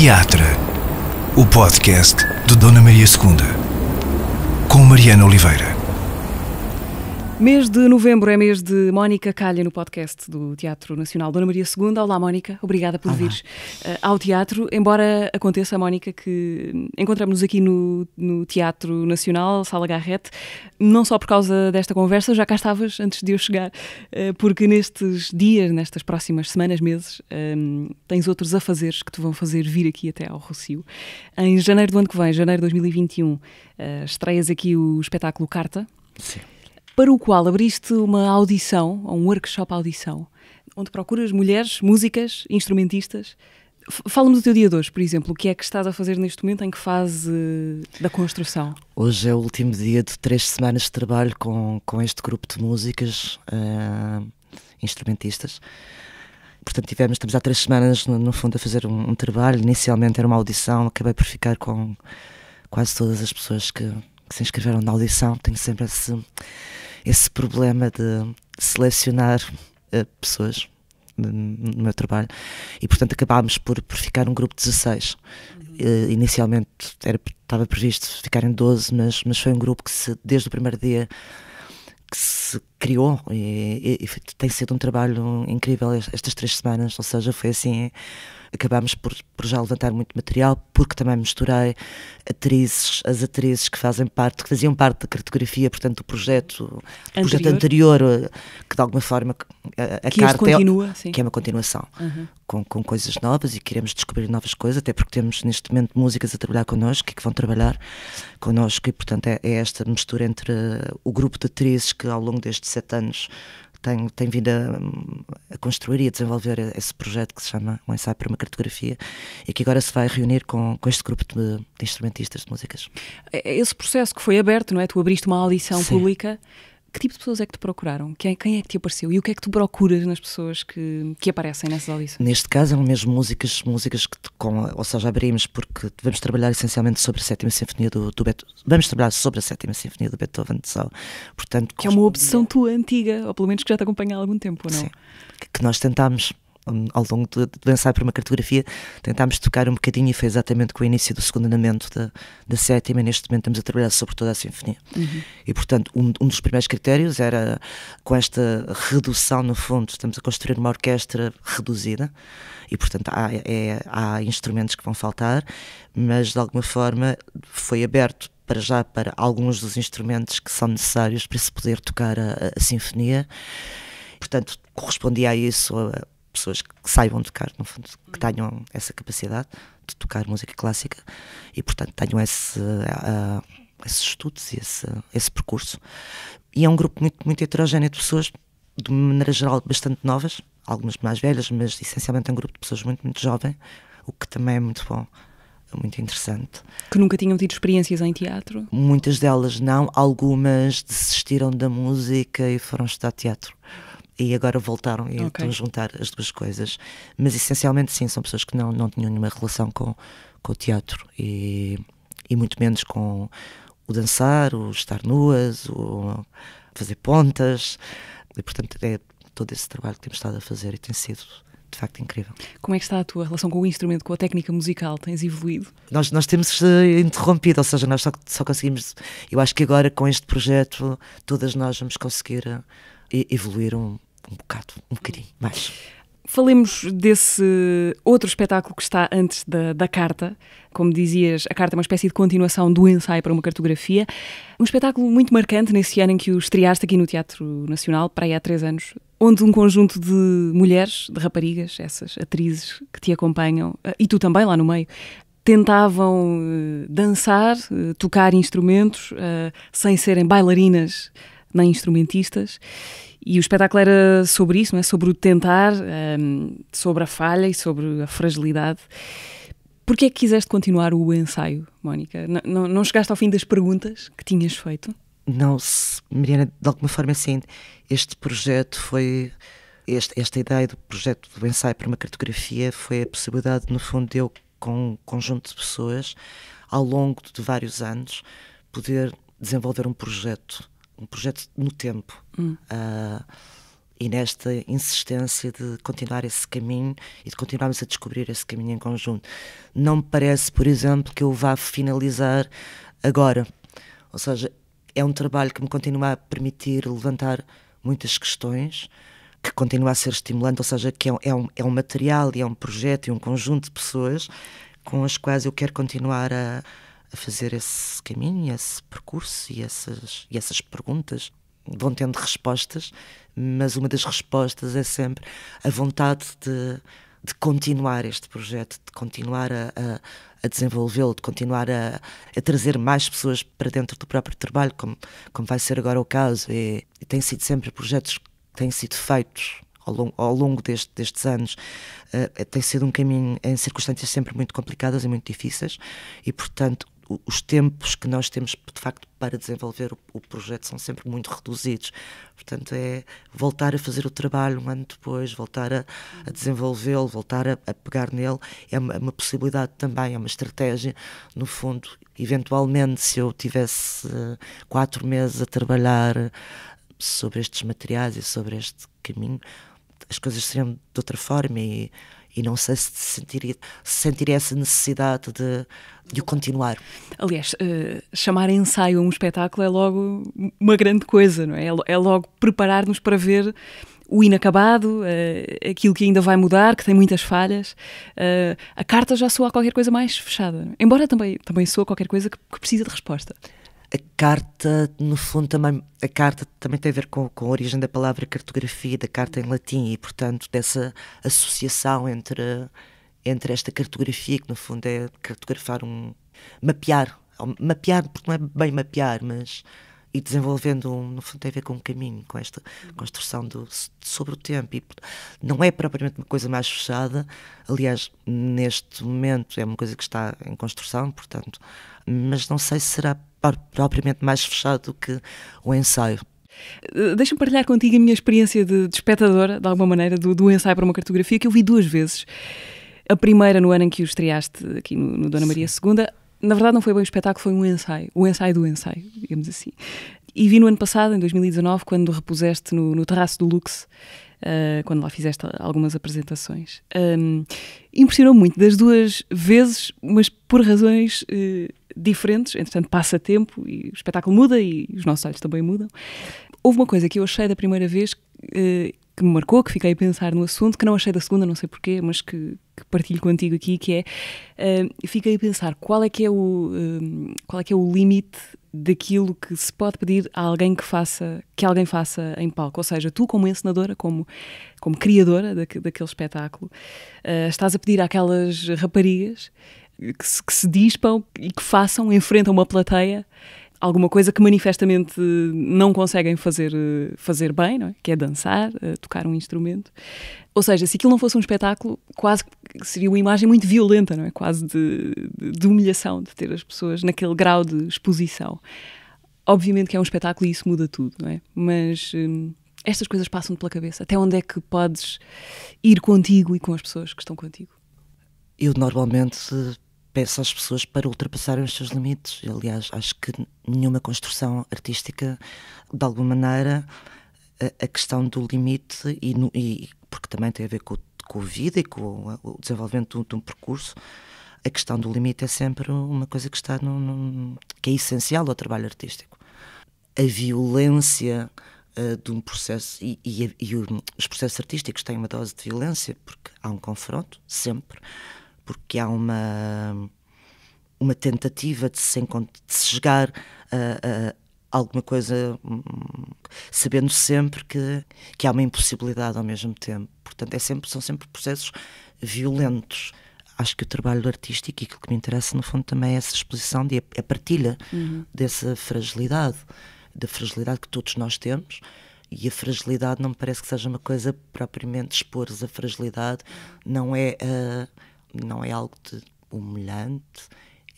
Teatro, o podcast de Dona Maria II, com Mariana Oliveira. Mês de novembro é mês de Mónica Calha no podcast do Teatro Nacional Dona Maria II. Olá, Mónica, obrigada por vires uh, ao teatro. Embora aconteça, Mónica, que encontramos-nos aqui no, no, Teatro Nacional, Sala Garrete, não só por causa desta conversa, já cá estavas antes de eu chegar, uh, porque nestes dias, nestas próximas semanas, meses, ehm, tens outros afazeres que te vão fazer vir aqui até ao Rocio. Em janeiro do ano que vem, janeiro de 2021, uh, eh, estreias aqui o espetáculo Carta. Sim para o qual abriste uma audição, um workshop audição, onde procuras mulheres, músicas, instrumentistas. Fala-me do teu dia de hoje, por exemplo. O que é que estás a fazer neste momento? Em que fase eh, da construção? Hoje é o último dia de três semanas de trabalho com, com este grupo de músicas, uh, instrumentistas. Portanto, tivemos, estamos há três semanas, no, no fundo, a fazer um, um, trabalho. Inicialmente era uma audição, acabei por ficar com quase todas as pessoas que, que se inscreveram na audição. Tenho sempre esse esse problema de selecionar uh, pessoas no meu trabalho e portanto acabámos por, por ficar um grupo de 16 uh, uhum. eh, inicialmente era, estava previsto ficarem 12 mas, mas foi um grupo que se, desde o primeiro dia que se criou e, e, e, tem sido um trabalho incrível estas três semanas, ou seja, foi assim, acabámos por, por, já levantar muito material, porque também misturei atrizes, as atrizes que fazem parte, que faziam parte da cartografia, portanto, do projeto anterior, projeto anterior eh, que de alguma forma eh, a, a que carta é continua, é, que é uma continuação, uhum. com, com coisas novas e queremos descobrir novas coisas, até porque temos neste momento músicas a trabalhar connosco e que vão trabalhar connosco e portanto é, é esta mistura entre o grupo de atrizes que ao longo deste 17 anos tem, tem vindo a, a, construir e a desenvolver esse projeto que se chama um Ensaio para uma Cartografia e que agora se vai reunir com, com este grupo de, de instrumentistas de músicas. É, é esse processo que foi aberto, não é? Tu abriste uma audição Sim. pública que tipo de pessoas é que te procuraram? Quem, quem é que te apareceu? E o que é que tu procuras nas pessoas que, que aparecem nessas audições? Neste caso, eram mesmo músicas, músicas que, com, ou seja, abrimos porque vamos trabalhar essencialmente sobre a Sétima Sinfonia do, do Beethoven. Vamos trabalhar sobre a Sétima Sinfonia do Beethoven, só. Portanto, que é uma obsessão tua antiga, ou pelo menos que já te acompanha há algum tempo, não? Sim, que nós tentámos ao longo de do para uma cartografia, tentámos tocar um bocadinho e foi exatamente com o início do segundo andamento da, da sétima. Neste momento estamos a trabalhar sobre toda a sinfonia. Uhum. E, portanto, um, um, dos primeiros critérios era com esta redução, no fundo, estamos a construir uma orquestra reduzida e, portanto, há, é, há instrumentos que vão faltar, mas de alguma forma foi aberto para já para alguns dos instrumentos que são necessários para se poder tocar a, a sinfonia. Portanto, correspondia a isso pessoas que saibam tocar, no fundo, que tenham essa capacidade de tocar música clássica e, portanto, tenham esse, uh, esses estudos e esse, esse percurso. E é um grupo muito, muito heterogéneo de pessoas, de maneira geral, bastante novas, algumas mais velhas, mas essencialmente é um grupo de pessoas muito, muito jovem, o que também é muito bom muito interessante. Que nunca tinham tido experiências em teatro? Muitas delas não, algumas desistiram da música e foram estudar teatro e agora voltaram e okay. estão a juntar as duas coisas. Mas essencialmente, sim, são pessoas que não, não tinham nenhuma relação com, com o teatro e, e muito menos com o dançar, o estar nuas, o fazer pontas. E, portanto, é todo esse trabalho que temos estado a fazer e tem sido de facto incrível. Como é que está a tua relação com o instrumento, com a técnica musical? Tens evoluído? Nós, nós temos eh, interrompido, ou seja, nós só, só conseguimos. Eu acho que agora com este projeto, todas nós vamos conseguir eh, evoluíram um bocado, um bocadinho mais. Falemos desse outro espetáculo que está antes da, da, carta. Como dizias, a carta é uma espécie de continuação do ensaio para uma cartografia. Um espetáculo muito marcante nesse ano em que o estreaste aqui no Teatro Nacional, para aí há três anos, onde um conjunto de mulheres, de raparigas, essas atrizes que te acompanham, ah, e tu também lá no meio, tentavam eh, dançar, eh, tocar instrumentos, eh, sem serem bailarinas nem instrumentistas. E o espetáculo era sobre isso, não é? sobre o tentar, um, ehm, sobre a falha e sobre a fragilidade. Porquê é que quiseste continuar o ensaio, Mónica? não, não chegaste ao fim das perguntas que tinhas feito? Não, Mariana, de alguma forma assim, este projeto foi... Este, esta ideia do projeto do ensaio para uma cartografia foi a possibilidade, no fundo, de eu, com um conjunto de pessoas, ao longo de vários anos, poder desenvolver um projeto um projeto no tempo. Hum. Uh, e nesta insistência de continuar esse caminho e de continuarmos a descobrir esse caminho em conjunto. Não me parece, por exemplo, que eu vá finalizar agora. Ou seja, é um trabalho que me continua a permitir levantar muitas questões, que continua a ser estimulante, ou seja, que é, é um, é um material e é um projeto e um conjunto de pessoas com as quais eu quero continuar a, a fazer esse caminho, esse percurso e essas, e essas perguntas vão tendo respostas, mas uma das respostas é sempre a vontade de, de continuar este projeto, de continuar a, a, a desenvolvê-lo, de continuar a, a, trazer mais pessoas para dentro do próprio trabalho, como, como vai ser agora o caso. E, e tem sido sempre projetos que têm sido feitos ao longo, ao longo deste, destes anos uh, tem sido um caminho em circunstâncias sempre muito complicadas e muito difíceis e portanto os tempos que nós temos, de facto, para desenvolver o, o, projeto são sempre muito reduzidos. Portanto, é voltar a fazer o trabalho um ano depois, voltar a, a desenvolvê-lo, voltar a, a, pegar nele, é uma, uma, possibilidade também, é uma estratégia. No fundo, eventualmente, se eu tivesse eh, quatro meses a trabalhar eh, sobre estes materiais e sobre este caminho, as coisas seriam de outra forma e e não sei se sentiria, sentiria essa necessidade de, de o continuar. Aliás, uh, chamar ensaio a um espetáculo é logo uma grande coisa, não é? É, é logo preparar-nos para ver o inacabado, uh, aquilo que ainda vai mudar, que tem muitas falhas. Uh, a carta já soa a qualquer coisa mais fechada, é? embora também, também soa qualquer coisa que, que precisa de resposta a carta, no fundo, também, a carta também tem a ver com, com a origem da palavra cartografia, da carta em latim, e, portanto, dessa associação entre, entre esta cartografia, que, no fundo, é cartografar um... mapear, mapear, porque não é bem mapear, mas... e desenvolvendo, um, no fundo, tem a ver com um caminho, com esta construção do, sobre o tempo. E não é propriamente uma coisa mais fechada, aliás, neste momento é uma coisa que está em construção, portanto, mas não sei se será propriamente mais fechado do que o ensaio. Eh, deixa-me partilhar contigo a minha experiência de, de espectadora, de alguma maneira, do, do, ensaio para uma cartografia, que eu vi duas vezes. A primeira no ano em que o estreaste aqui no, no Dona Maria II. Na verdade, não foi bem um espetáculo, foi um ensaio. O ensaio do ensaio, digamos assim. E vi no ano passado, em 2019, quando repuseste no, no terraço do Lux, eh, quando lá fizeste algumas apresentações. Um, impressionou muito das duas vezes, mas por razões uh, diferentes. Entretanto, passa tempo e o espetáculo muda e os nossos olhos também mudam. Houve uma coisa que eu achei da primeira vez uh, que me marcou, que fiquei a pensar no assunto, que não achei da segunda, não sei porquê, mas que, que partilho contigo aqui, que é uh, fiquei a pensar qual é que é o uh, qual é que é o limite daquilo que se pode pedir a alguém que faça, que alguém faça em palco. Ou seja, tu como encenadora, como, como criadora da, daquele espetáculo, uh, estás a pedir àquelas raparigas que se, que se dispam e que façam, enfrentam uma plateia alguma coisa que manifestamente não conseguem fazer, eh, fazer bem, é? que é dançar, eh, tocar um instrumento. Ou seja, se aquilo não fosse um espetáculo, quase seria uma imagem muito violenta, não é? quase de, de humilhação, de ter as pessoas naquele grau de exposição. Obviamente que é um espetáculo e isso muda tudo, não é? Mas hum, estas coisas passam pela cabeça. Até onde é que podes ir contigo e com as pessoas que estão contigo? Eu normalmente peço às pessoas para ultrapassarem os seus limites. aliás, acho que nenhuma construção artística, de alguma maneira, a, a questão do limite, e, no, e, porque também tem a ver com, com a vida e com o, o desenvolvimento de um percurso, a questão do limite é sempre uma coisa que está no que é essencial ao trabalho artístico. A violência uh, de um processo e, e, e, os processos artísticos têm uma dose de violência porque há um confronto sempre porque há uma, uma tentativa de se, de se chegar a, a alguma coisa, hum, sabendo sempre que, que há uma impossibilidade ao mesmo tempo. Portanto, é sempre, são sempre processos violentos. Acho que o trabalho artístico e aquilo que me interessa, no fundo, também é essa exposição, de, é a partilha uhum. dessa fragilidade, da fragilidade que todos nós temos. E a fragilidade não me parece que seja uma coisa propriamente expor a fragilidade, não é. Uh, não é algo de humilhante,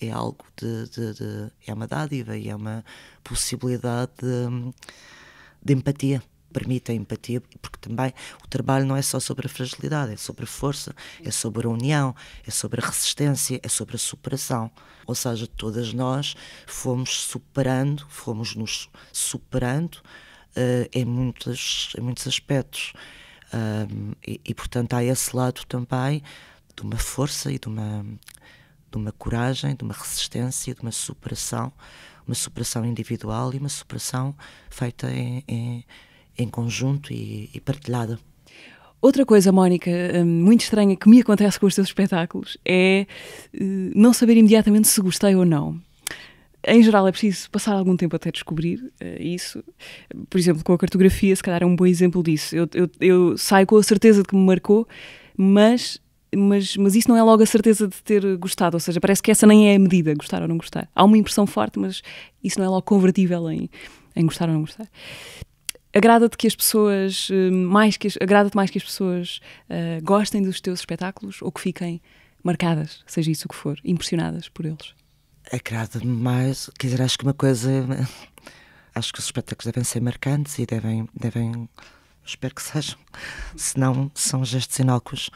é algo de, de, de, é uma dádiva e é uma possibilidade de, hum, de, empatia permite a empatia porque também o trabalho não é só sobre a fragilidade é sobre a força é sobre a união é sobre a resistência é sobre a superação ou seja todas nós fomos superando fomos nos superando uh, em muitos em muitos aspectos uh, e, e portanto há esse lado também de uma força e de uma, de uma coragem, de uma resistência, de uma superação, uma superação individual e uma superação feita em, em, em conjunto e, e partilhada. Outra coisa, Mónica, hum, muito estranha que me acontece com os teus espetáculos é eh, não saber imediatamente se gostei ou não. Em geral, é preciso passar algum tempo até descobrir eh, isso. Por exemplo, com a cartografia, se calhar é um bom exemplo disso. Eu, eu, eu saio com a certeza de que me marcou, mas mas, mas isso não é logo a certeza de ter gostado, ou seja, parece que essa nem é a medida, gostar ou não gostar. Há uma impressão forte, mas isso não é logo convertível em, em gostar ou não gostar. Agrada-te que as pessoas hum, mais que agrada-te mais que as pessoas uh, gostem dos teus espetáculos ou que fiquem marcadas, seja isso o que for, impressionadas por eles? Agrada-me mais, quer dizer, acho que uma coisa acho que os espetáculos devem ser marcantes e devem devem espero que sejam, se não são gestos inócuos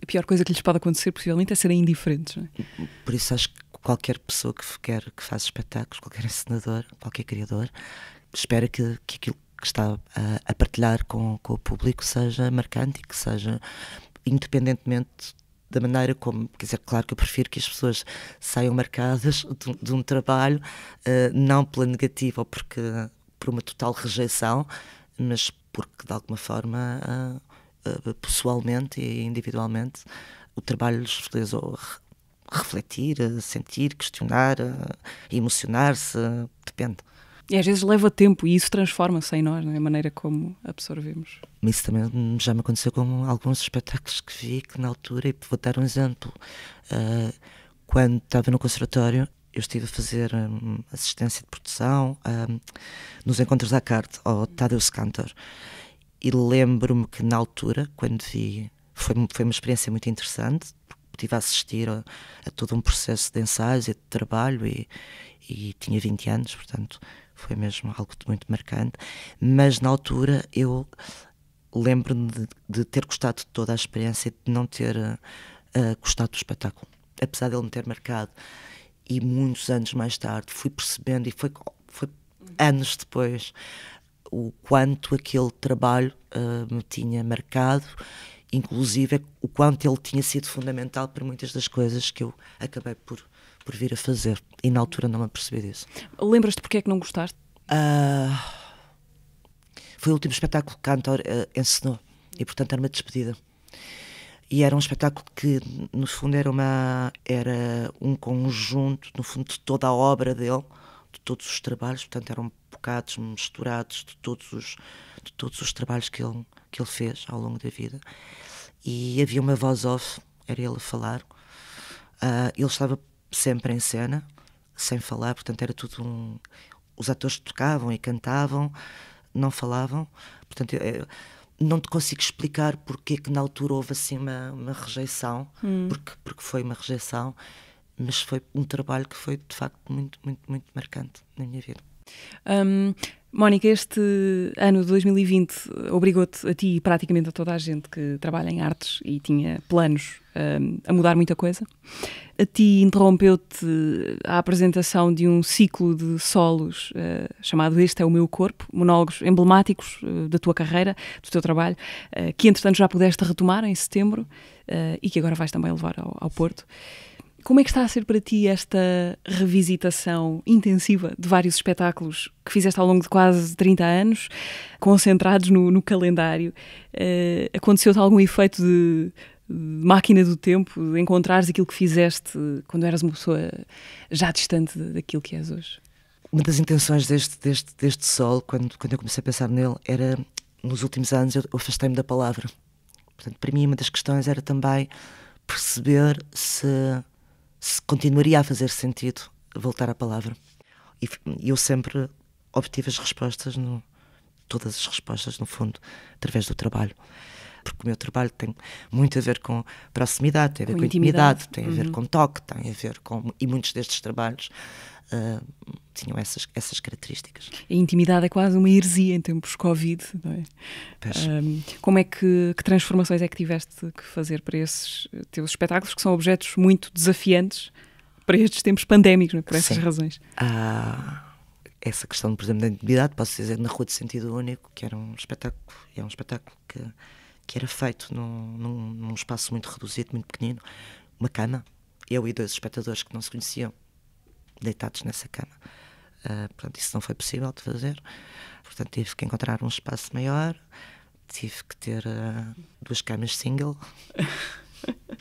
a pior coisa que lhes pode acontecer, possivelmente, é serem indiferentes. É? Por isso acho que qualquer pessoa que, quer, que faz espetáculos, qualquer encenador, qualquer criador, espera que, que aquilo que está a, a partilhar com, com, o público seja marcante e que seja, independentemente da maneira como, quer dizer, claro que eu prefiro que as pessoas saiam marcadas de, de um trabalho, uh, não pela negativa ou porque, por uma total rejeição, mas porque de alguma forma. Uh, eh, pessoalmente e individualmente o trabalho lhes fez refletir, eh, sentir, questionar, eh, emocionar-se, depende. E às vezes leva tempo e isso transforma-se em nós, na é? maneira como absorvemos. Isso também já me aconteceu com alguns espetáculos que vi que na altura, e vou dar um exemplo, uh, quando estava no conservatório, eu estive a fazer um, assistência de produção um, nos encontros à carte, ao Tadeusz Cantor e lembro-me que na altura, quando vi, foi, foi uma experiência muito interessante, estive a assistir a, a, todo um processo de ensaios e de trabalho e, e, tinha 20 anos, portanto foi mesmo algo muito marcante. Mas na altura eu lembro-me de, de, ter gostado de toda a experiência e de não ter uh, gostado do espetáculo, apesar de ele me ter marcado. E muitos anos mais tarde fui percebendo e foi, foi uhum. anos depois o quanto aquele trabalho uh, me tinha marcado, inclusive o quanto ele tinha sido fundamental para muitas das coisas que eu acabei por, por vir a fazer. E na altura não me apercebi disso. Lembras-te porque é que não gostaste? Uh, foi o último espetáculo que Cantor uh, eh, ensinou e, portanto, era uma despedida. E era um espetáculo que, no fundo, era, uma, era um conjunto, no fundo, de toda a obra dele, de todos os trabalhos, portanto, era um bocados misturados de todos os, de todos os trabalhos que ele, que ele fez ao longo da vida. E havia uma voz off, era ele a falar. Uh, ele estava sempre em cena, sem falar, portanto era tudo um. Os atores tocavam e cantavam, não falavam, portanto. Eu, não te consigo explicar porque que na altura houve assim uma, uma rejeição, hum. porque, porque foi uma rejeição, mas foi um trabalho que foi de facto muito, muito, muito marcante na minha vida. Um, Mónica, este ano de 2020 obrigou-te a ti e praticamente a toda a gente que trabalha em artes e tinha planos um, a mudar muita coisa. A ti interrompeu-te a apresentação de um ciclo de solos uh, chamado Este é o Meu Corpo, monólogos emblemáticos uh, da tua carreira, do teu trabalho, uh, que entretanto já pudeste retomar em setembro e que agora vais também levar ao, ao Porto. Como é que está a ser para ti esta revisitação intensiva de vários espetáculos que fizeste ao longo de quase 30 anos, concentrados no, no calendário? Uh, Aconteceu-te algum efeito de, de, máquina do tempo, de encontrares aquilo que fizeste quando eras uma pessoa já distante daquilo que és hoje? Uma das intenções deste, deste, deste quando, quando eu comecei a pensar nele, era nos últimos anos eu afastei-me da palavra. Portanto, para mim, uma das questões era também perceber se se continuaria a fazer sentido voltar à palavra. E eu sempre obtive as respostas, no, todas as respostas, no fundo, através do trabalho. Porque o meu trabalho tem muito a ver com proximidade, tem a ver com, com intimidade, intimidade tem a ver uhum. com toque, tem a ver com. E muitos destes trabalhos uh, tinham essas, essas características. A intimidade é quase uma heresia em tempos Covid, não é? Um, ah, como é que, que, transformações é que tiveste que fazer para esses teus espetáculos, que são objetos muito desafiantes para estes tempos pandémicos, não é? por essas Sim. razões? Ah, essa questão, por exemplo, da intimidade, posso dizer, na Rua de Sentido Único, que era um espetáculo, é um espetáculo que, que era feito num, num, num espaço muito reduzido, muito pequenino, uma cama, eu e dois espectadores que não se conheciam, deitados nessa cama. Uh, ah, portanto, isso não foi possível de fazer. Portanto, tive que encontrar um espaço maior, tive que ter uh, duas camas single.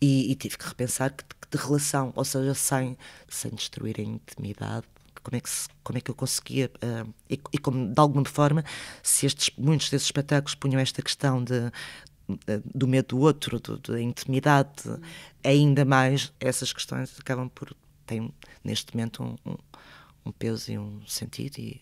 e, e, tive que repensar que, de relação, ou seja, sem, sem destruir a intimidade, como é que, se, como é que eu conseguia, uh, e, e, como de alguma forma, se estes, muitos desses espetáculos punham esta questão de do medo do outro, do, da intimidade, ainda mais essas questões acabam por ter neste momento um, um, um peso e um sentido e,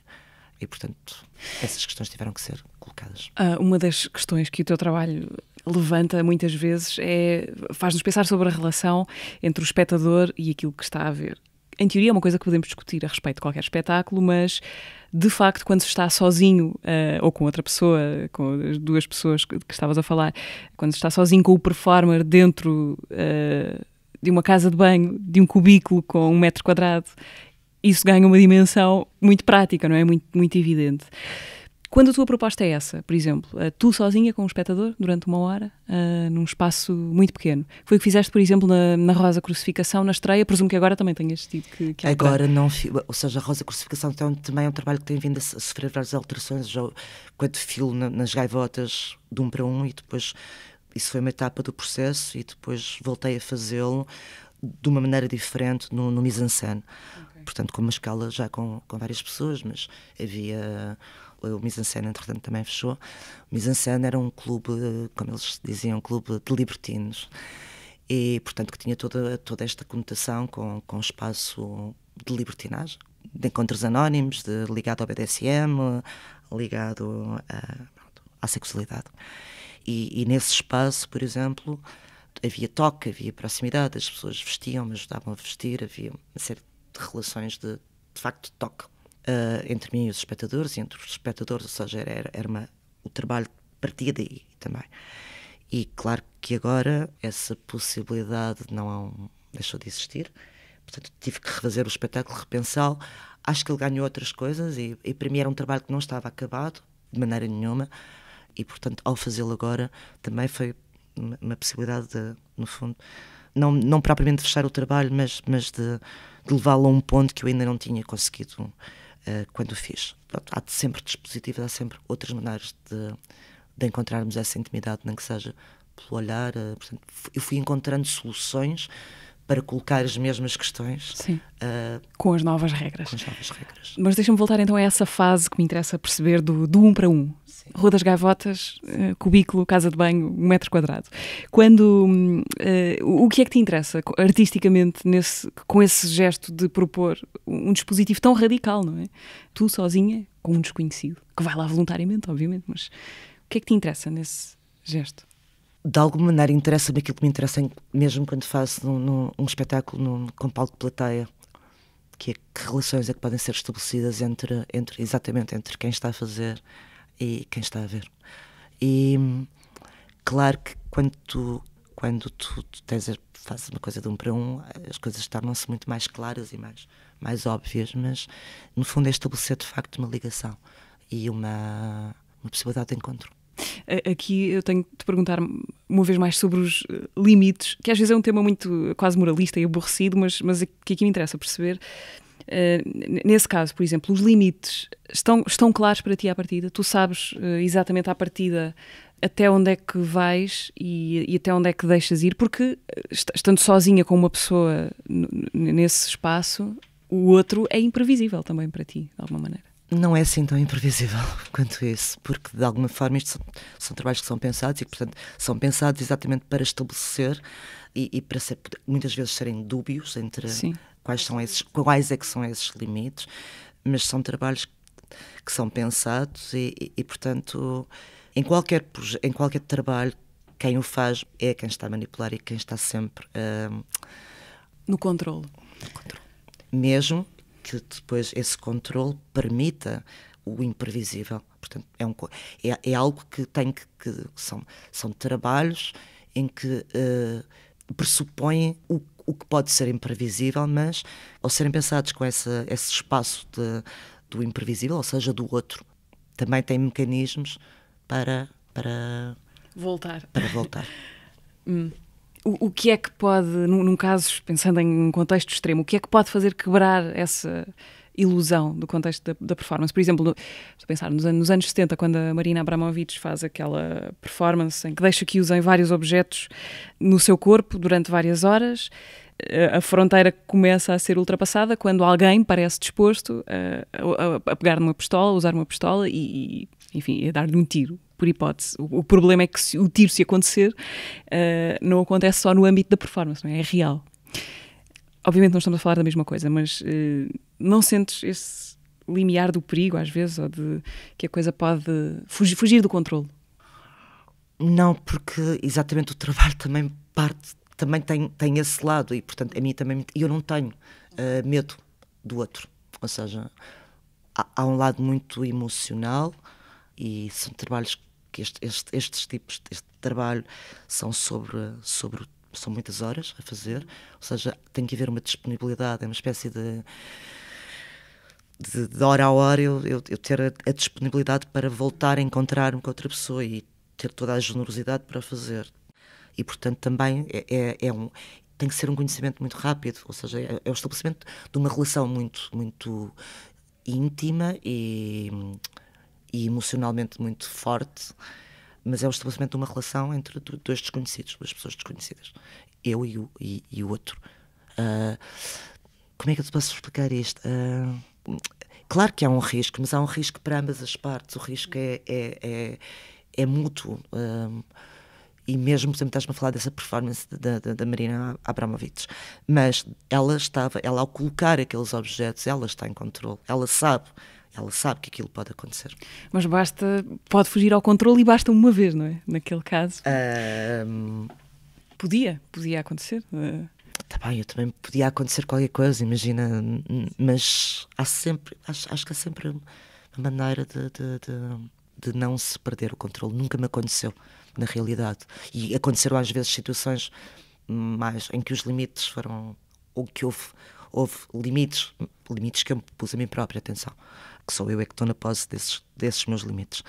e portanto essas questões tiveram que ser colocadas. Ah, uma das questões que o teu trabalho levanta muitas vezes é faz-nos pensar sobre a relação entre o espectador e aquilo que está a ver. Em teoria é uma coisa que podemos discutir a respeito de qualquer espetáculo, mas de facto, quando se está sozinho uh, ou com outra pessoa, com as duas pessoas que, que estavas a falar, quando se está sozinho com o performer dentro uh, de uma casa de banho, de um cubículo com um metro quadrado, isso ganha uma dimensão muito prática, não é? Muito, muito evidente. Quando a tua proposta é essa, por exemplo, eh, tu sozinha com um espectador durante uma hora, uh, num espaço muito pequeno, foi o que fizeste, por exemplo, na, na Rosa Crucificação, na estreia, presumo que agora também tenhas tido que. que agora não, ou seja, a Rosa Crucificação também é um trabalho que tem vindo a sofrer várias alterações, já, quando filo na, nas gaivotas de um para um e depois. Isso foi uma etapa do processo e depois voltei a fazê-lo de uma maneira diferente no, no mise-en-scène. Okay. Portanto, com uma escala já com, com várias pessoas, mas havia o Mise-en-Scène, entretanto, também fechou. O Mise-en-Scène era um clube, como eles diziam, um clube de libertinos. E, portanto, que tinha toda, toda esta conotação com, com espaço de libertinagem, de encontros anónimos, de, ligado ao BDSM, ligado a, à sexualidade. E, e, nesse espaço, por exemplo, havia toque, havia proximidade, as pessoas vestiam, me ajudavam a vestir, havia uma série de relações de, de facto, toque uh, entre mim e os espectadores, e entre os espectadores, ou seja, era, era uma, o trabalho partia daí também. E claro que agora essa possibilidade não é deixou de existir, portanto tive que refazer o espetáculo, repensá-lo. Acho que ele ganhou outras coisas e, e para mim era um trabalho que não estava acabado, de maneira nenhuma, e portanto ao fazê-lo agora também foi uma, uma possibilidade de, no fundo, não, não propriamente de fechar o trabalho, mas, mas de, de levá-lo a um ponto que eu ainda não tinha conseguido eh, quando fiz. Pronto, há sempre dispositivos, há sempre outras maneiras de, de encontrarmos essa intimidade, nem que seja pelo olhar. Uh, portanto, eu fui encontrando soluções para colocar as mesmas questões. Sim. Uh, com as novas regras. Com as novas regras. Mas deixa-me voltar então a essa fase que me interessa perceber do, do um para um. Rua das Gaivotas, uh, cubículo, casa de banho, um metro quadrado. Quando, uh, o que é que te interessa artisticamente nesse, com esse gesto de propor um dispositivo tão radical, não é? Tu sozinha, com um desconhecido, que vai lá voluntariamente, obviamente, mas o que é que te interessa nesse gesto? de alguma maneira interessa-me aquilo que me interessa mesmo quando faço num, num, um espetáculo num, com palco de plateia que, é, que relações é que podem ser estabelecidas entre, entre exatamente entre quem está a fazer e quem está a ver e claro que quando tu quando tu, tu tens, fazes uma coisa de um para um as coisas tornam-se muito mais claras e mais mais óbvias mas no fundo é estabelecer de facto uma ligação e uma uma possibilidade de encontro Aqui eu tenho de te perguntar uma vez mais sobre os eh, limites, que às vezes é um tema muito eh, quase moralista e aborrecido, mas, mas que aqui me interessa perceber. Eh, nesse caso, por exemplo, os limites estão, estão claros para ti à partida? Tu sabes exatamente à partida até onde é que vais e, e, até onde é que deixas ir? Porque estando sozinha com uma pessoa nesse espaço, o outro é imprevisível também para ti, de alguma maneira não é assim tão imprevisível quanto isso, porque de alguma forma isto são, são trabalhos que são pensados e, portanto, são pensados exatamente para estabelecer e, e para ser, muitas vezes serem dúbios entre Sim. quais são esses, quais é que são esses limites, mas são trabalhos que são pensados e, e, e portanto, em qualquer em qualquer trabalho quem o faz é quem está a manipular e quem está sempre uh, no controle. No controle. Mesmo que depois esse controle permita o imprevisível. Portanto, é, um, é, é algo que tem que, que, são, são trabalhos em que uh, pressupõem o, o que pode ser imprevisível, mas ao serem pensados com essa, esse espaço de, do imprevisível, ou seja, do outro, também tem mecanismos para, para voltar. Para voltar. hum o, o, que é que pode, num, num caso, pensando em um contexto extremo, o que é que pode fazer quebrar essa ilusão do contexto da, da performance? Por exemplo, estou a pensar nos, nos, anos 70, quando a Marina Abramovich faz aquela performance em que deixa que usem vários objetos no seu corpo durante várias horas, eh, a fronteira começa a ser ultrapassada quando alguém parece disposto a, a, a pegar numa pistola, usar uma pistola e, e enfim, a dar-lhe um tiro por hipótese. O, o problema é que se, o tiro, se acontecer, uh, não acontece só no âmbito da performance, é? é? real. Obviamente não estamos a falar da mesma coisa, mas uh, não sentes esse limiar do perigo, às vezes, ou de que a coisa pode fugir, fugir do controle? Não, porque exatamente o trabalho também parte, também tem, tem esse lado, e portanto a mim também, eu não tenho uh, medo do outro, ou seja, há, há, um lado muito emocional, e são trabalhos porque este, este, estes tipos de este trabalho são sobre, sobre são muitas horas a fazer, ou seja, tem que haver uma disponibilidade, é uma espécie de de, de hora a hora eu, eu, eu ter a, a, disponibilidade para voltar a encontrar-me com outra pessoa e ter toda a generosidade para fazer. E, portanto, também é, é, é um, tem que ser um conhecimento muito rápido, ou seja, é, é o estabelecimento de uma relação muito, muito íntima e e emocionalmente muito forte, mas é o estabelecimento de uma relação entre dois desconhecidos, duas pessoas desconhecidas, eu e o, e, e o outro. Uh, como é que eu te posso explicar isto? Uh, claro que há um risco, mas há um risco para ambas as partes, o risco é, é, é, é mútuo. Uh, e mesmo, por exemplo, estás-me a falar dessa performance da, da, da, Marina Abramovic, mas ela estava, ela ao colocar aqueles objetos, ela está em controle, ela sabe ela sabe que aquilo pode acontecer. Mas basta, pode fugir ao controle e basta uma vez, não é? Naquele caso. Um... Podia, podia acontecer. Eh. Tá bem, eu também podia acontecer qualquer coisa, imagina, mas há sempre, acho, acho que há sempre uma maneira de, de, de, de não se perder o controle. Nunca me aconteceu, na realidade. E aconteceram às vezes situações mais em que os limites foram, ou que houve, houve limites, limites que eu pus a mim própria, atenção que sou eu é que estou na posse desses, desses meus limites,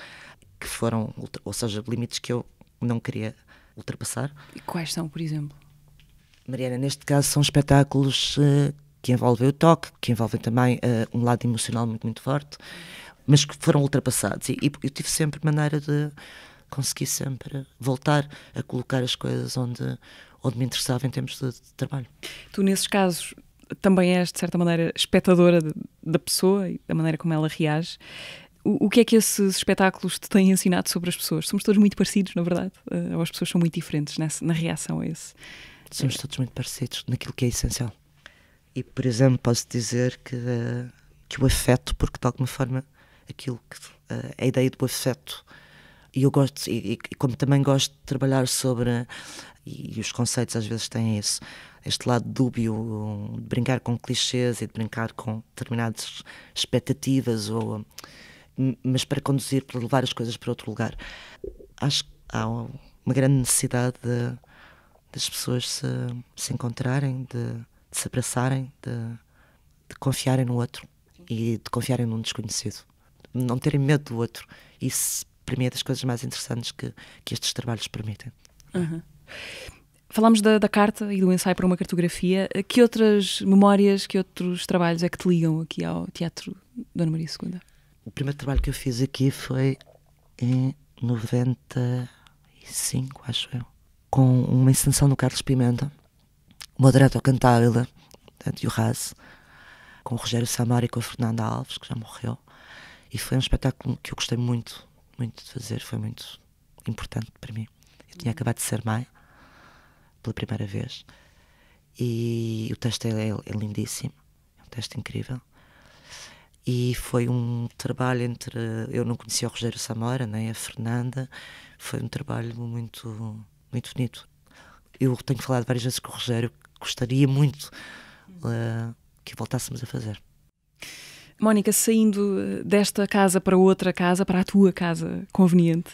que foram, ou seja, limites que eu não queria ultrapassar. E quais são, por exemplo? Mariana, neste caso são espetáculos uh, que envolvem o toque, que envolvem também uh, um lado emocional muito, muito forte, mas que foram ultrapassados. E, e eu tive sempre maneira de conseguir sempre voltar a colocar as coisas onde, onde me interessava em termos de, de trabalho. Tu, nesses casos, também és, de certa maneira, espectadora de, da pessoa e da maneira como ela reage. O, o, que é que esses espetáculos te têm ensinado sobre as pessoas? Somos todos muito parecidos, na verdade, eh, ou as pessoas são muito diferentes nessa, na reação a esse? Somos todos muito parecidos naquilo que é essencial. E, por exemplo, posso dizer que, eh, que o afeto, porque de alguma forma aquilo que eh, a ideia do afeto e eu gosto e, e, como também gosto de trabalhar sobre e, e, os conceitos às vezes têm isso este lado dúbio de brincar com clichês e de brincar com determinadas expectativas, ou, mas para conduzir, para levar as coisas para outro lugar. Acho que há uma grande necessidade de, das pessoas se, se encontrarem, de, de, se abraçarem, de, de confiarem no outro e de confiarem num desconhecido. Não terem medo do outro. Isso, para mim, é das coisas mais interessantes que, que estes trabalhos permitem. Uhum. Falámos da, da, carta e do ensaio para uma cartografia. Eh, que outras memórias, que outros trabalhos é que te ligam aqui ao Teatro Dona Maria II? O primeiro trabalho que eu fiz aqui foi em 95, acho eu, com uma encenação do Carlos Pimenta, uma ao Cantávila, de Urraz, com o Rogério Samar e com a Fernanda Alves, que já morreu. E foi um espetáculo que eu gostei muito, muito de fazer, foi muito importante para mim. Eu tinha acabado de ser mãe pela primeira vez. E o texto é, é, é lindíssimo, é um texto incrível. E foi um trabalho entre. Eu não conhecia o Rogério Samora, nem a Fernanda, foi um trabalho muito, muito bonito. Eu tenho falado várias vezes com o Rogério, gostaria muito uh, que voltássemos a fazer. Mónica, saindo desta casa para outra casa, para a tua casa conveniente,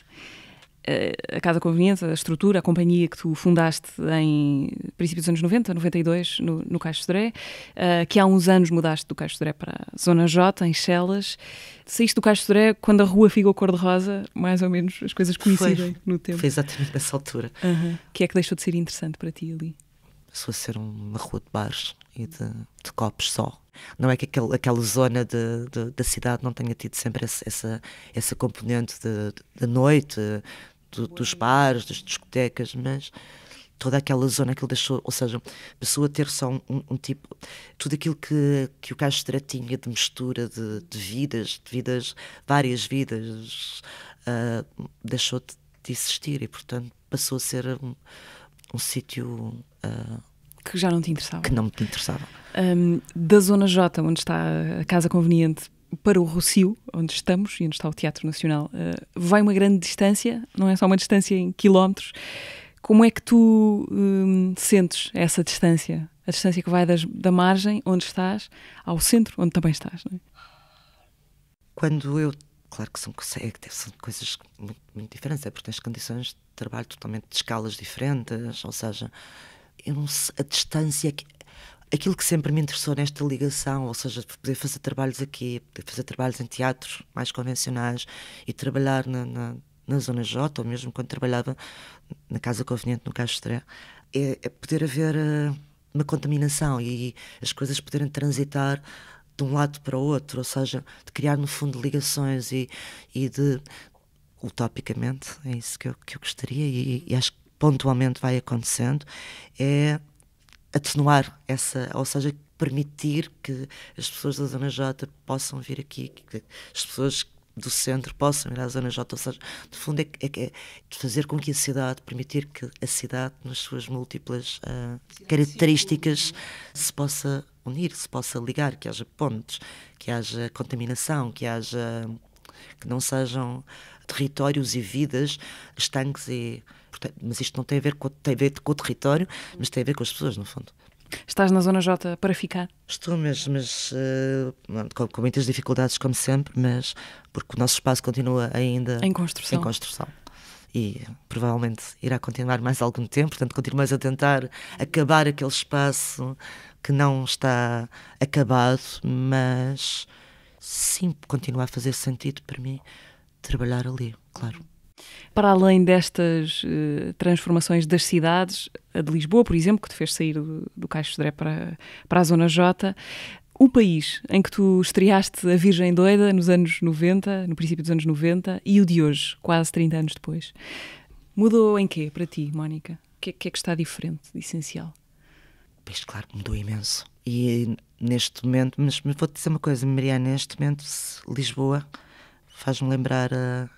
eh, a Casa Conveniente, a estrutura, a companhia que tu fundaste em princípios dos anos 90, 92, no, no Caixo Sodré, uh, eh, que há uns anos mudaste do Caixo Sodré para a Zona J, em Chelas. Saíste do Caixo Sodré quando a rua ficou cor-de-rosa, mais ou menos as coisas coincidem foi, no tempo. Foi exatamente nessa altura. Uhum. que é que deixou de ser interessante para ti ali? passou a ser uma rua de bares e de, de copos só. Não é que aquele, aquela zona de, de, da cidade não tenha tido sempre essa, essa, essa componente da noite, dos bares, das discotecas, mas toda aquela zona que ele deixou, ou seja, passou a ter só um, um tipo, tudo aquilo que, que o Castro tinha de mistura de, de vidas, de vidas, várias vidas, uh, deixou de, de existir e, portanto, passou a ser um, um sítio uh, que já não te interessava. Que não me interessava. Um, da Zona J, onde está a Casa Conveniente, para o Rocio, onde estamos e onde está o Teatro Nacional, uh, vai uma grande distância, não é só uma distância em quilómetros. Como é que tu um, sentes essa distância? A distância que vai das, da margem, onde estás, ao centro, onde também estás, não é? Quando eu. Claro que são, são coisas muito, muito diferentes, é porque tens condições trabalho totalmente de escalas diferentes, ou seja, eu não sei, a distância aquilo que sempre me interessou nesta ligação, ou seja, poder fazer trabalhos aqui, poder fazer trabalhos em teatros mais convencionais e trabalhar na, na, na Zona J, ou mesmo quando trabalhava na Casa Conveniente no Castré, é, é poder haver uh, uma contaminação e as coisas poderem transitar de um lado para o outro, ou seja, de criar no fundo ligações e, e de, utopicamente, é isso que eu, que eu gostaria e, e acho que pontualmente vai acontecendo, é atenuar essa, ou seja, permitir que as pessoas da Zona J possam vir aqui, que as pessoas do centro possam ir à Zona J, ou seja, de fundo é, é, é fazer com que a cidade, permitir que a cidade, nas suas múltiplas uh, características, é? se possa unir, se possa ligar, que haja pontos que haja contaminação, que haja que não sejam territórios e vidas estanques e portanto, mas isto não tem a ver com tem a ver com o território, mas tem a ver com as pessoas no fundo. Estás na Zona J para ficar? Estou, mas, mas uh, com, com, muitas dificuldades, como sempre, mas porque o nosso espaço continua ainda em construção. Em construção. E eh, provavelmente irá continuar mais algum tempo, portanto, continuamos a tentar acabar aquele espaço que não está acabado, mas sim, continua a fazer sentido para mim trabalhar ali, claro. Para além destas uh, transformações das cidades, a de Lisboa, por exemplo, que te fez sair do, do Caixo de Dré para, para a Zona J, o país em que tu estreaste a Virgem Doida nos anos 90, no princípio dos anos 90, e o de hoje, quase 30 anos depois, mudou em quê para ti, Mónica? O que, é, que é que está diferente, de essencial? Pois claro mudou imenso. E neste momento, mas vou-te dizer uma coisa, Mariana, neste momento, Lisboa faz-me lembrar a, eh,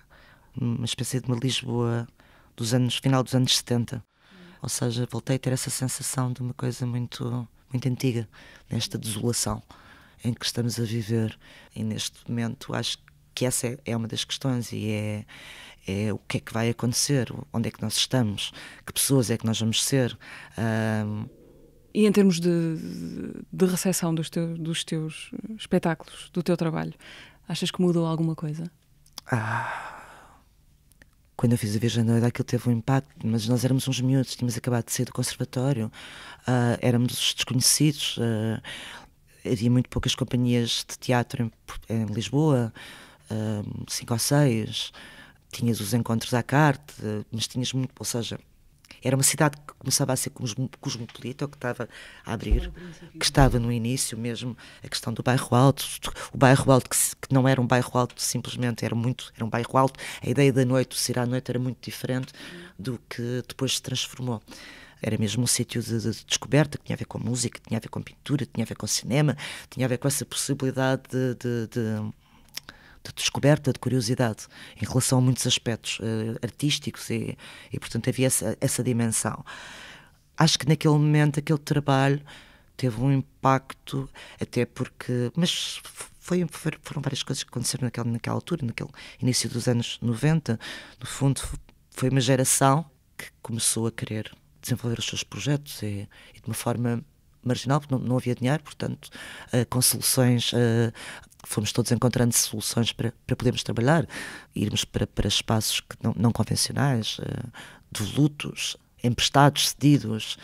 uma espécie de uma Lisboa dos anos final dos anos 70. Ou seja, voltei a ter essa sensação de uma coisa muito muito antiga, nesta desolação em que estamos a viver. E neste momento acho que essa é, é uma das questões e é, é o que é que vai acontecer, onde é que nós estamos, que pessoas é que nós vamos ser. Um... E em termos de, de recepção dos, dos teus espetáculos, do teu trabalho, Achas que mudou alguma coisa? Ah, quando eu fiz a Virgem Doida aquilo teve um impacto, mas nós éramos uns miúdos, tínhamos acabado de sair do conservatório, uh, éramos desconhecidos, uh, havia muito poucas companhias de teatro em, em Lisboa, uh, cinco ou seis, tinhas os encontros à carte, mas tinhas muito, ou seja, era uma cidade que começava a ser cosmopolita, ou que estava a abrir, que estava no início mesmo, a questão do bairro alto, o bairro alto que, que não era um bairro alto, simplesmente era muito, era um bairro alto. A ideia da noite, o ser à noite, era muito diferente do que depois se transformou era mesmo um sítio de, de, descoberta que tinha a ver com música, tinha a ver com pintura, tinha a ver com cinema, tinha a ver com essa possibilidade de, de, de de descoberta, de curiosidade em relação a muitos aspectos uh, artísticos e, e, portanto, havia essa, essa dimensão. Acho que naquele momento aquele trabalho teve um impacto, até porque. Mas foi, foram várias coisas que aconteceram naquela, naquela altura, naquele início dos anos 90. No fundo, foi uma geração que começou a querer desenvolver os seus projetos e, e de uma forma marginal, porque não, não havia dinheiro, portanto, uh, com soluções, uh, fomos todos encontrando soluções para, para podermos trabalhar, irmos para, para espaços que não, não convencionais, eh, devolutos, emprestados, cedidos,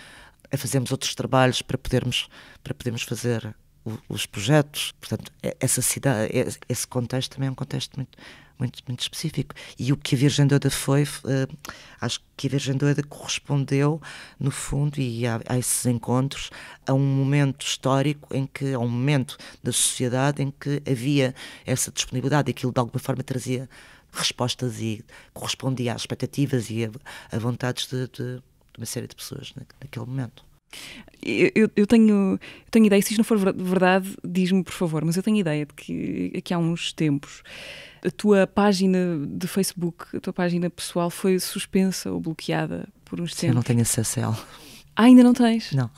a fazermos outros trabalhos para podermos, para podermos fazer o, os projetos. Portanto, essa cidade, esse contexto também é um contexto muito muito, muito específico. E o que a Virgem Doida foi, uh, acho que a Virgem Doida correspondeu, no fundo, e a, a, esses encontros, a um momento histórico em que, a um momento da sociedade em que havia essa disponibilidade, e aquilo de alguma forma trazia respostas e correspondia às expectativas e a, a vontades de, de, de, uma série de pessoas na, naquele momento. Eu, eu, tenho, eu tenho ideia, se isto não for verdade, diz-me por favor, mas eu tenho ideia de que, que há uns tempos a tua página de Facebook, a tua página pessoal foi suspensa ou bloqueada por uns tempos. Eu não tenho acesso a ela. Ah, ainda não tens? Não.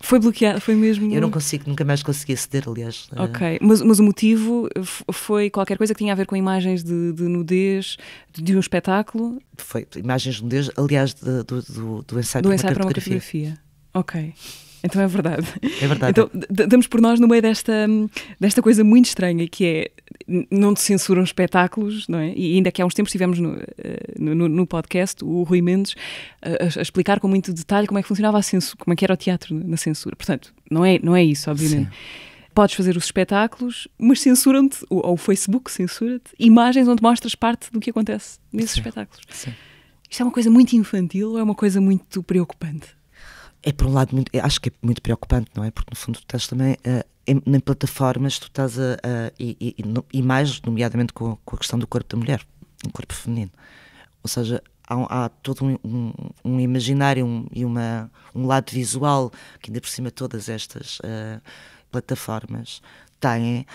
Foi bloqueada, foi mesmo. Eu não consigo, nunca mais consegui aceder, aliás. Eh, ok, mas, mas o motivo foi qualquer coisa que tinha a ver com imagens de, de nudez, de um espetáculo? Foi imagens de nudez, aliás, do, do, do ensaio, do para, ensaio uma para uma fotografia. Ok. Então é verdade. É verdade. Então damos por nós no meio desta, desta coisa muito estranha que é não te censuram espetáculos, não é? E ainda que há uns tempos tivemos eh, no, no, no podcast o Rui Mendes eh, a, a, explicar com muito detalhe como é que funcionava a censura, como é que era o teatro na censura. Portanto, não é, não é isso, obviamente. Sim. Podes fazer os espetáculos, mas censuram-te, ou, ou o Facebook censura-te, imagens onde mostras parte do que acontece nesses Sim. espetáculos. Sim. Isto é uma coisa muito infantil ou é uma coisa muito preocupante? É, por um lado, muito, acho que é muito preocupante, não é? Porque, no fundo, tu estás também a, eh, em, em plataformas tu estás a, a e, e, e, mais nomeadamente com, com, a questão do corpo da mulher, um corpo feminino. Ou seja, há, há todo um, um, um imaginário um, e uma, um lado visual que ainda por cima todas estas uh, plataformas têm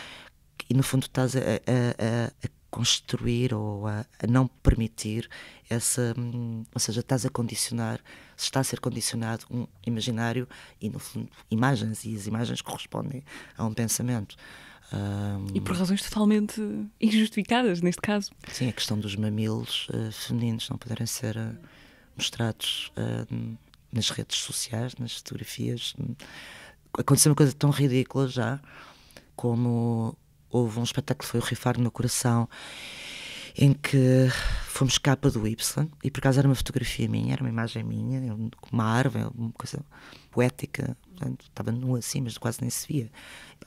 e no fundo estás a, a, a construir ou a, a, não permitir essa. Hum, ou seja, estás a condicionar, se está a ser condicionado um imaginário e, no fundo, imagens, e as imagens correspondem a um pensamento. Um, e por razões totalmente injustificadas, neste caso. Sim, a questão dos mamilos uh, femininos não poderem ser uh, mostrados uh, nas redes sociais, nas fotografias. Aconteceu uma coisa tão ridícula já como houve um espetáculo que foi o Rifar no Meu Coração, em que fomos capa do Y, e por acaso era uma fotografia minha, era uma imagem minha, uma árvore, é uma coisa poética, portanto, estava nu assim, mas quase nem se via.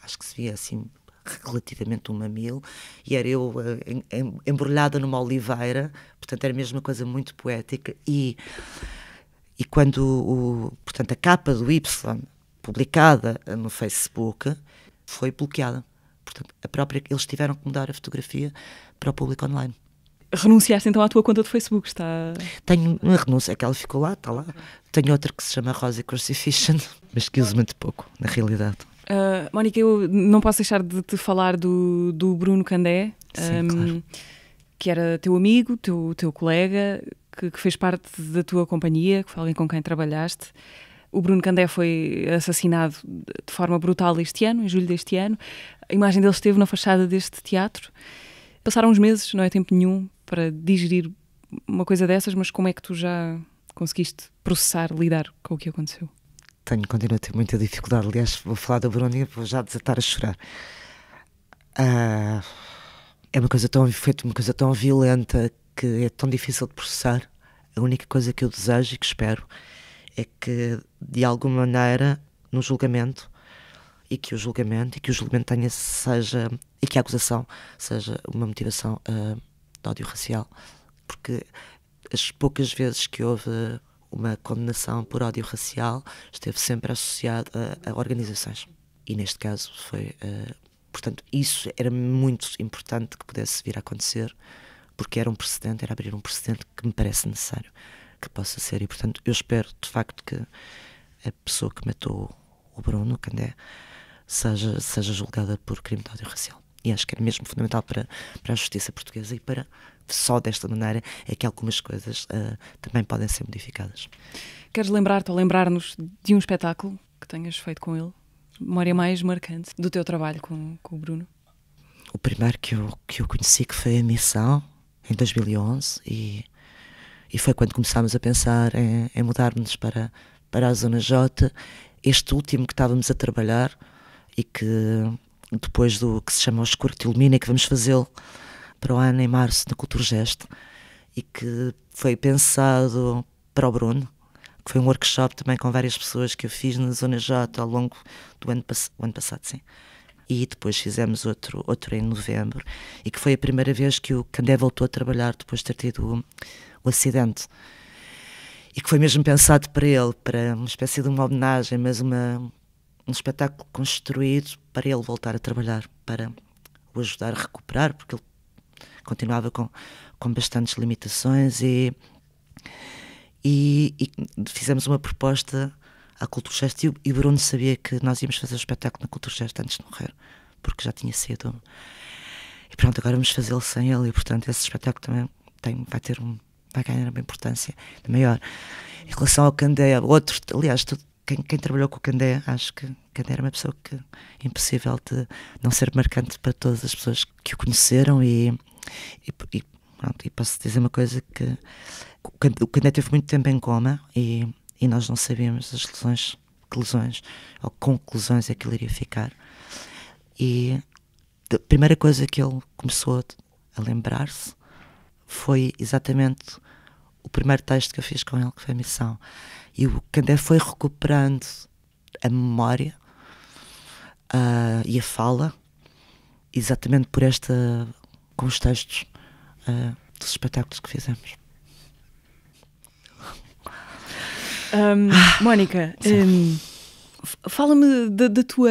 Acho que se via assim relativamente um mil e era eu eh, embrulhada numa oliveira, portanto era mesmo uma coisa muito poética. E, e quando o, portanto, a capa do Y, publicada no Facebook, foi bloqueada. Portanto, a própria, eles tiveram que mudar a fotografia para o público online. Renunciaste então à tua conta do Facebook? Está... Tenho uma renúncia, aquela ficou lá, está lá. Tenho outra que se chama Rosa Crucifixion, mas que uso muito pouco, na realidade. Uh, Mónica, eu não posso deixar de te falar do, do Bruno Candé, Sim, um, claro. que era teu amigo, teu, teu colega, que, que, fez parte da tua companhia, que foi alguém com quem trabalhaste. O Bruno Candé foi assassinado de forma brutal este ano, em julho deste ano. A imagem dele esteve na fachada deste teatro. Passaram uns meses, não é tempo nenhum para digerir uma coisa dessas, mas como é que tu já conseguiste processar, lidar com o que aconteceu? Tenho, continuo a ter muita dificuldade. Aliás, vou falar do Bruno e vou já desatar a chorar. Ah, é uma coisa tão feita, uma coisa tão violenta que é tão difícil de processar. A única coisa que eu desejo e que espero é que de alguma maneira no julgamento e que o julgamento e que o julgamento tenha seja e que a acusação seja uma motivação uh, de ódio racial porque as poucas vezes que houve uma condenação por ódio racial esteve sempre associada a, organizações e neste caso foi uh, portanto isso era muito importante que pudesse vir a acontecer porque era um precedente era abrir um precedente que me parece necessário que possa ser e portanto eu espero de facto que a pessoa que matou o Bruno Candé seja, seja julgada por crime de ódio racial. E acho que era é mesmo fundamental para, para a justiça portuguesa e para só desta maneira é que algumas coisas uh, também podem ser modificadas. Queres lembrar-te ou lembrar-nos de um espetáculo que tenhas feito com ele? Memória mais marcante do teu trabalho com, com o Bruno? O primeiro que eu, que eu conheci que foi a Missão, em 2011, e, e foi quando começámos a pensar em, em mudarmos para, para a Zona J, este último que estávamos a trabalhar e que depois do que se chama O Escuro que Ilumina, que vamos fazê-lo para o ano em março na Culturgest e que foi pensado para o Bruno, que foi um workshop também com várias pessoas que eu fiz na Zona J ao longo do ano, pass ano passado, sim. E depois fizemos outro, outro em novembro e que foi a primeira vez que o Candé voltou a trabalhar depois de ter tido o, o acidente e que foi mesmo pensado para ele, para uma espécie de uma homenagem, mas uma, um espetáculo construído para ele voltar a trabalhar, para o ajudar a recuperar, porque ele continuava com, com bastantes limitações e, e, e fizemos uma proposta à Cultura Geste e o Bruno sabia que nós íamos fazer o espetáculo na Cultura Geste antes de morrer, porque já tinha sido. E pronto, agora vamos fazê-lo sem ele e, portanto, esse espetáculo também tem, vai ter um vai ganhar uma importância maior. Em relação ao Candé, outro, aliás, tudo, quem, quem, trabalhou com o Candé, acho que Candé era uma pessoa que é impossível de não ser marcante para todas as pessoas que o conheceram e, e, e, pronto, e posso dizer uma coisa que o Candé teve muito tempo em coma e, e nós não sabíamos as lesões, que lesões ou conclusões é que ele iria ficar. E a primeira coisa que ele começou a lembrar-se foi exatamente o primeiro texto que eu fiz com ele, que foi Missão. E o Candé foi recuperando a memória uh, e a fala, exatamente por esta. com os textos uh, dos espetáculos que fizemos. Um, ah, Mónica, um, fala-me da, da, tua,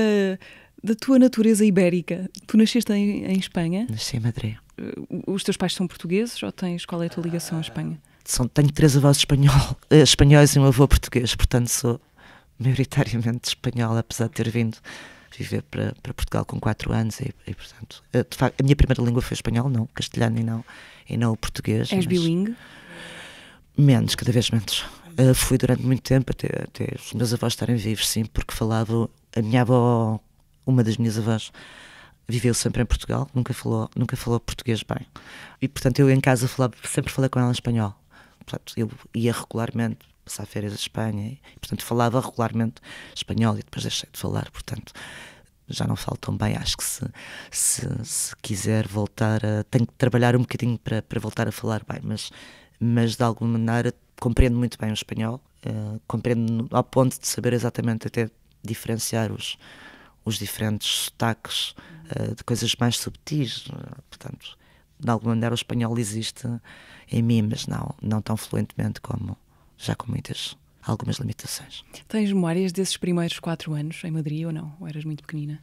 da tua natureza ibérica. Tu nasceste em, em Espanha? Nasci em Madrid. Eh, os teus pais são portugueses ou tens qual é a tua ligação à Espanha? são, tenho três avós espanhol, eh, espanhóis e um avô português, portanto sou maioritariamente espanhola, apesar de ter vindo viver para, para Portugal com quatro anos e, e portanto, eh, facto, a minha primeira língua foi espanhol, não, castelhano e não, e não o português. És bilingue? Menos, cada vez menos. Uh, fui durante muito tempo, até, até os meus avós estarem vivos, sim, porque falava, a minha avó, uma das minhas avós, viveu sempre em Portugal, nunca falou, nunca falou português bem. E portanto eu em casa falava, sempre falei com ela em espanhol portanto, eu ia regularmente passar férias a Espanha, e, portanto, falava regularmente espanhol e depois deixei de falar, portanto, já não falo tão bem. Acho que se, se, se quiser voltar a. tenho que trabalhar um bocadinho para, para voltar a falar bem, mas, mas de alguma maneira compreendo muito bem o espanhol, uh, compreendo ao ponto de saber exatamente até diferenciar os, os diferentes sotaques uh, de coisas mais subtis, eh, portanto, de alguma maneira o espanhol existe em mim, mas não, não tão fluentemente como já com muitas algumas limitações. Tens memórias desses primeiros quatro anos em Madrid ou não? Ou eras muito pequenina?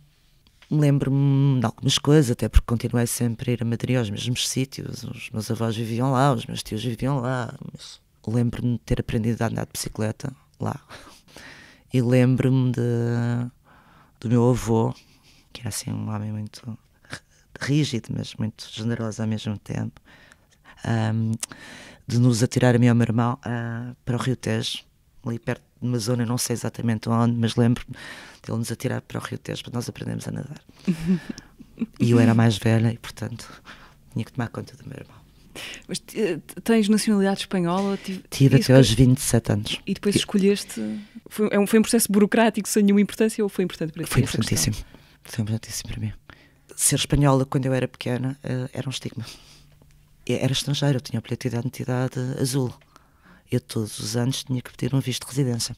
Lembro-me de algumas coisas, até porque continuei sempre a ir a Madrid aos mesmos sítios. Os meus avós viviam lá, os meus tios viviam lá. Lembro-me de ter aprendido a andar de bicicleta lá. E lembro-me do meu avô, que era assim um homem muito rígido, mas muito generoso ao mesmo tempo, um, de nos atirar a mim e ao meu irmão uh, para o Rio Tejo, ali perto de uma zona, não sei exatamente onde, mas lembro ele nos atirar para o Rio Tejo para nós aprendermos a nadar. e eu era mais velha e, portanto, tinha que tomar conta do meu irmão. Mas eh, tens nacionalidade espanhola? Tive, Tive até aos 27 anos. E depois escolheste. Foi, é um, foi um processo burocrático sem nenhuma importância ou foi importante para ti? Foi importantíssimo. Foi importantíssimo para mim. Ser espanhola quando eu era pequena eh, era um estigma. É, era estrangeira, eu tinha o bilhete de identidade azul. Eu todos os anos tinha que pedir um visto de residência.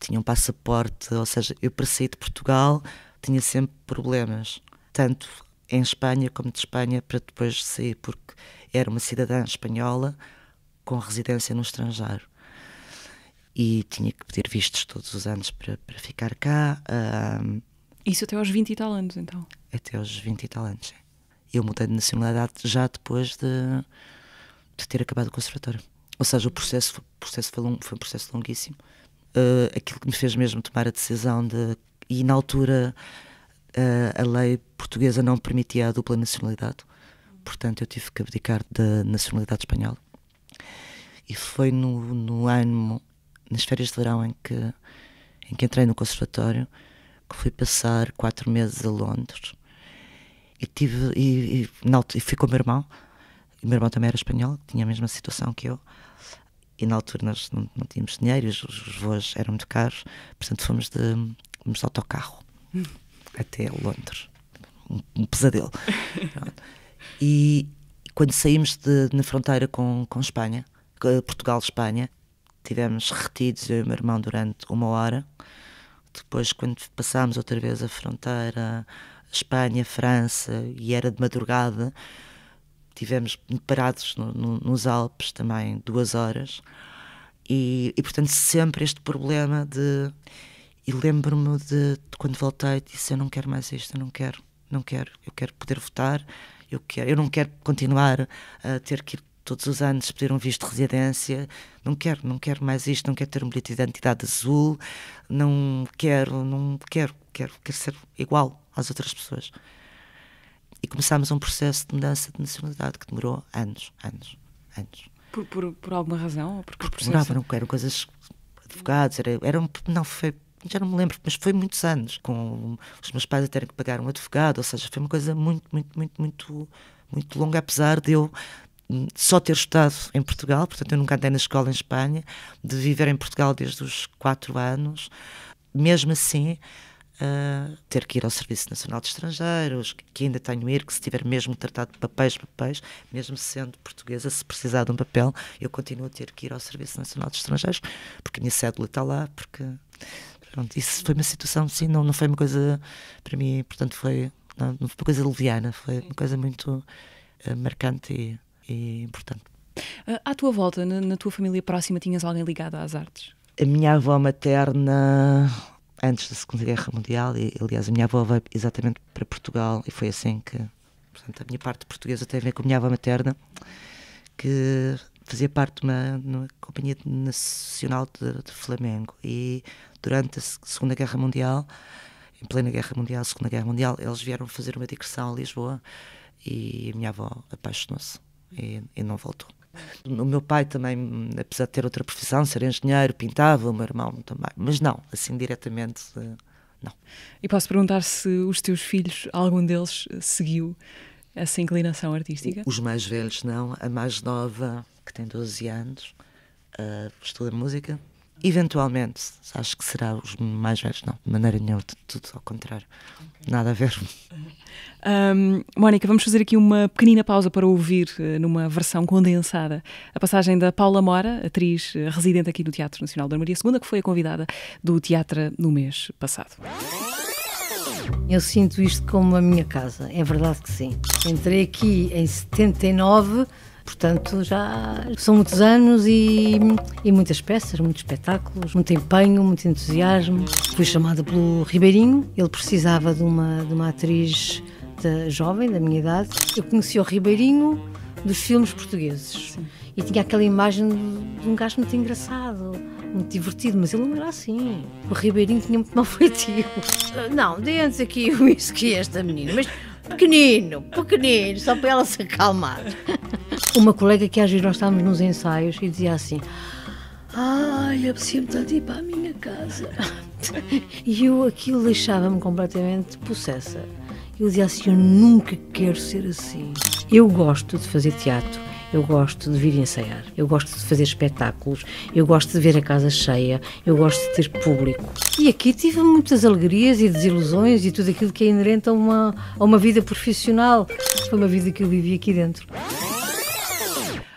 Tinha um passaporte, ou seja, eu para sair de Portugal tinha sempre problemas, tanto em Espanha como de Espanha para depois sair, porque era uma cidadã espanhola com residência no estrangeiro. E tinha que pedir vistos todos os anos para, para ficar cá. Um, ah, Isso até aos 20 e tal anos, então? Até aos 20 e tal anos, sim. Eu mudei de nacionalidade já depois de, de ter acabado o conservatório. Ou seja, o processo, processo foi, long, foi um processo longuíssimo. Uh, aquilo que me fez mesmo tomar a decisão de. E na altura uh, a lei portuguesa não permitia a dupla nacionalidade, portanto eu tive que abdicar da nacionalidade espanhola. E foi no, no ano, nas férias de verão, em que, em que entrei no conservatório, que fui passar quatro meses a Londres e, tive, e, e, na, e fui com o meu irmão. O meu irmão também era espanhol, tinha a mesma situação que eu. E na altura nós não, não tínhamos dinheiro, os, os voos eram muito caros, portanto fomos de, fomos de autocarro hum. até Londres. Um, um pesadelo. e quando saímos de, na fronteira com, com Espanha, eh, Portugal-Espanha, tivemos retidos, eu e o meu irmão, durante uma hora. Depois, quando passámos outra vez a fronteira Espanha, França, e era de madrugada. Tivemos parados no, no, nos Alpes também duas horas. E, e, portanto, sempre este problema de. E lembro-me de, de, quando voltei, disse: Eu não quero mais isto, eu não quero, não quero. Eu quero poder votar, eu, quero, eu não quero continuar a ter que ir todos os anos pedir um visto de residência, não quero, não quero mais isto, não quero ter um bilhete de identidade azul, não quero, não quero, quero, quero ser igual às outras pessoas. E começámos um processo de mudança de nacionalidade que demorou anos, anos, anos. Por, por, por alguma razão? Ou porque porque processo... eram coisas advogados, era, era um, não foi já não me lembro, mas foi muitos anos, com os meus pais a terem que pagar um advogado, ou seja, foi uma coisa muito, muito, muito, muito, muito longa, apesar de eu hum, só ter estudado em Portugal, portanto eu nunca andei na escola em Espanha, de viver em Portugal desde os quatro anos, mesmo assim ter que ir ao Serviço Nacional de Estrangeiros, que ainda tenho ir, que se tiver mesmo tratado de papéis, papéis, mesmo sendo portuguesa, se precisar de um papel, eu continuo a ter que ir ao Serviço Nacional de Estrangeiros, porque a minha cédula está lá, porque. Pronto, isso foi uma situação, sim, não, não foi uma coisa, para mim, portanto, foi, não, não foi uma coisa leviana, foi uma coisa muito uh, marcante e, e importante. Eh, à tua volta, na, na, tua família próxima, tinhas alguém ligado às artes? A minha avó materna antes da Segunda Guerra Mundial e, aliás, a minha avó veio exatamente para Portugal e foi assim que. Portanto, a minha parte portuguesa tem a ver com a minha avó materna, que fazia parte de uma, uma companhia nacional de, de, Flamengo. E durante a Segunda Guerra Mundial, em plena Guerra Mundial, Segunda Guerra Mundial, eles vieram fazer uma digressão a Lisboa e a minha avó apaixonou-se e, e não voltou. O meu pai também, apesar de ter outra profissão, ser engenheiro, pintava, o meu irmão também. Mas não, assim diretamente, eh, não. E posso perguntar se os teus filhos, algum deles, eh, seguiu essa inclinação artística? Os mais velhos não. A mais nova, que tem 12 anos, eh, estuda música, Eventualmente, acho que será os mais velhos, não, de maneira nenhuma, tudo ao contrário. Okay. Nada a ver. Um, Mónica, vamos fazer aqui uma pequenina pausa para ouvir, eh, numa versão condensada, a passagem da Paula Mora, atriz eh, residente aqui no Teatro Nacional da Maria II, que foi a convidada do Teatro no mês passado. Eu sinto isto como a minha casa, é verdade que sim. Entrei aqui em 79 Portanto, já são muitos anos e, e muitas peças, muitos espetáculos, muito empenho, muito entusiasmo. Fui chamada pelo Ribeirinho, ele precisava de uma, de uma atriz da, jovem, da minha idade. Eu conheci o Ribeirinho dos filmes portugueses Sim. e tinha aquela imagem de um gajo muito engraçado muito divertido, mas ele não era assim. O Ribeirinho tinha muito mau feitio. Não, dê antes aqui o isso que esta menina, mas Pequenino, pequenino, só para ela se acalmar. Uma colega que às vezes nós estávamos nos ensaios e dizia assim: Ai, apetecia-me tanto ir para a minha casa. E eu aquilo deixava-me completamente possessa. Eu dizia assim: Eu nunca quero ser assim. Eu gosto de fazer teatro eu gosto de vir ensaiar, eu gosto de fazer espetáculos, eu gosto de ver a casa cheia, eu gosto de ter público. E aqui tive muitas alegrias e desilusões e tudo aquilo que é inerente a uma, a uma vida profissional. Foi uma vida que eu vivi aqui dentro.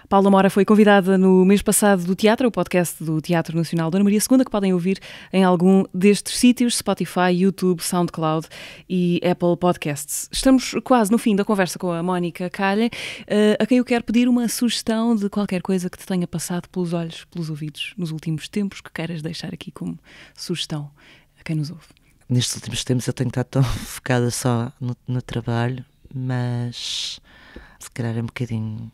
Paula Mora foi convidada no mês passado do Teatro, o podcast do Teatro Nacional Dona Maria II, que podem ouvir em algum destes sítios: Spotify, YouTube, SoundCloud e Apple Podcasts. Estamos quase no fim da conversa com a Mónica Calha, eh, a quem eu quero pedir uma sugestão de qualquer coisa que te tenha passado pelos olhos, pelos ouvidos nos últimos tempos, que queiras deixar aqui como sugestão a quem nos ouve. Nestes últimos tempos eu tenho estado tão focada só no, no trabalho, mas se calhar é um bocadinho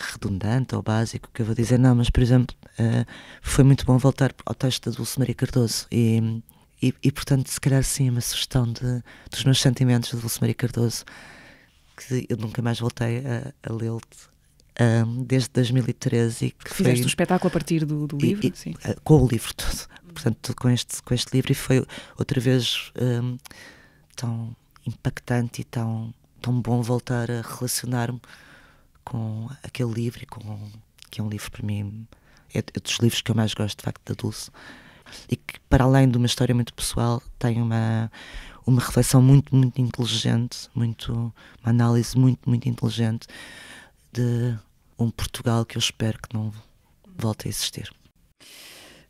redundante ou básico que eu vou dizer, não, mas por exemplo, uh, foi muito bom voltar ao texto da Dulce Maria Cardoso e, e, e, portanto, se calhar sim, é uma sugestão de, dos meus sentimentos de Dulce Maria Cardoso, que eu nunca mais voltei a, a lê-lo um, eh, desde 2013 e que Fizeste foi, um espetáculo a partir do, do livro? E, sim. Eh, com o livro todo, portanto, com este, com este livro e foi outra vez um, tão impactante e tão, tão bom voltar a relacionar-me com aquele livro, com, que é um livro para mim, é, é dos livros que eu mais gosto, de facto, da Dulce, e que, para além de uma história muito pessoal, tem uma, uma reflexão muito, muito inteligente, muito, uma análise muito, muito inteligente de um Portugal que eu espero que não volte a existir.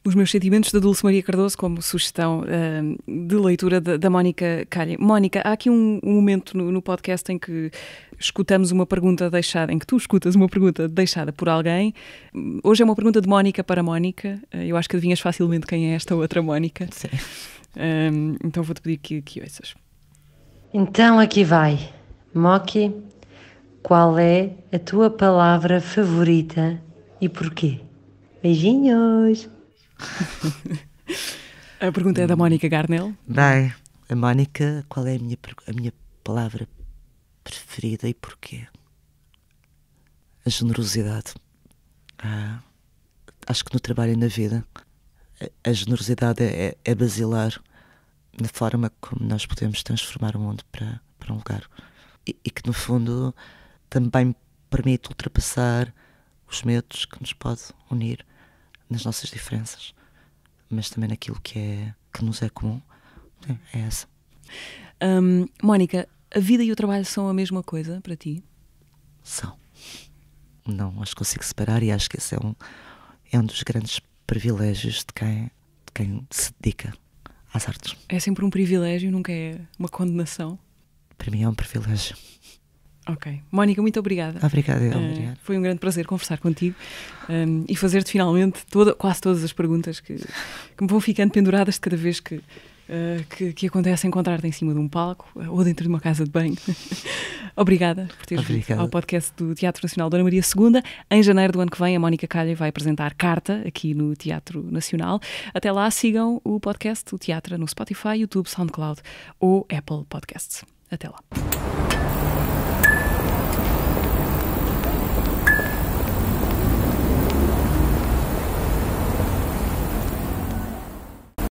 Os meus sentimentos da Dulce Maria Cardoso, como sugestão uh, de leitura da, Mónica Calha. Mónica, há aqui um, um momento no, no, podcast em que escutamos uma pergunta deixada, em que tu escutas uma pergunta deixada por alguém. Hoje é uma pergunta de Mónica para Mónica. Uh, eu acho que adivinhas facilmente quem é esta outra Mónica. Sim. Uh, então vou-te pedir que, que ouças. Então aqui vai. Moki, qual é a tua palavra favorita e porquê? Beijinhos! a pergunta é da Mónica Garnel. Bem, a Mónica, qual é a minha, a minha palavra preferida e porquê? A generosidade. Ah, acho que no trabalho e na vida, a, generosidade é, é, basilar na forma como nós podemos transformar o mundo para, para um lugar. E, e que, no fundo, também permite ultrapassar os medos que nos podem unir nas nossas diferenças, mas também naquilo que, é, que nos é comum. É, é essa. Um, Mónica, a vida e o trabalho são a mesma coisa para ti? São. Não as consigo separar e acho que esse é um, é um dos grandes privilégios de quem, de quem se dedica às artes. É sempre um privilégio, nunca é uma condenação? Para mim é um privilégio. Ok. Mónica, muito obrigada. Obrigada, eu, uh, Foi um grande prazer conversar contigo um, ehm, e fazer-te finalmente toda, quase todas as perguntas que, que me vão ficando penduradas de cada vez que, uh, que, que, acontece encontrar-te em cima de um palco eh, ou dentro de uma casa de banho. obrigada por teres vindo ao podcast do Teatro Nacional Dona Maria II. Em janeiro do ano que vem, a Mónica Calha vai apresentar Carta aqui no Teatro Nacional. Até lá, sigam o podcast do Teatro no Spotify, YouTube, SoundCloud ou Apple Podcasts. Até lá.